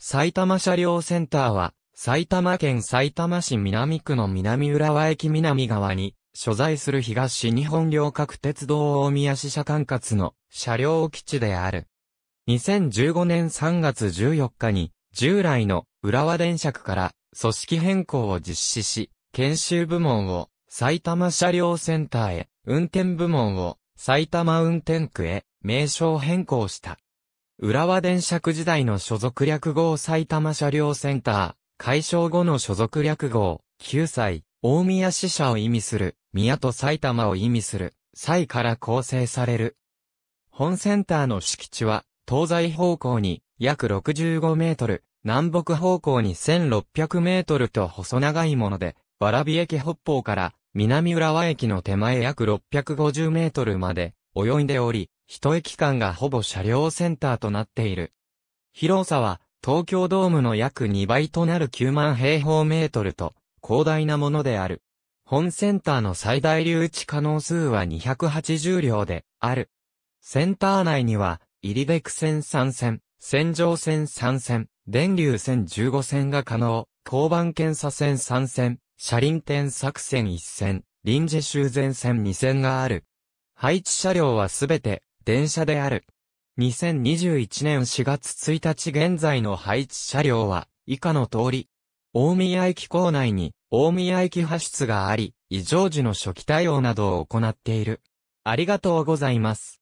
埼玉車両センターは、埼玉県埼玉市南区の南浦和駅南側に、所在する東日本両角鉄道大宮支社管轄の車両基地である。2015年3月14日に、従来の浦和電車区から組織変更を実施し、研修部門を埼玉車両センターへ、運転部門を埼玉運転区へ名称変更した。浦和電車区時代の所属略号埼玉車両センター、解消後の所属略号、9歳、大宮支社を意味する、宮と埼玉を意味する、歳から構成される。本センターの敷地は、東西方向に約65メートル、南北方向に1600メートルと細長いもので、蕨駅北方から南浦和駅の手前約650メートルまで泳いでおり、一駅間がほぼ車両センターとなっている。広さは東京ドームの約2倍となる9万平方メートルと広大なものである。本センターの最大留置可能数は280両である。センター内には、入ベク線3線、線上線3線、電流線15線が可能、交番検査線3線、車輪転作線1線、臨時修繕線2線がある。配置車両はすべて電車である。2021年4月1日現在の配置車両は、以下の通り。大宮駅構内に、大宮駅派出があり、異常時の初期対応などを行っている。ありがとうございます。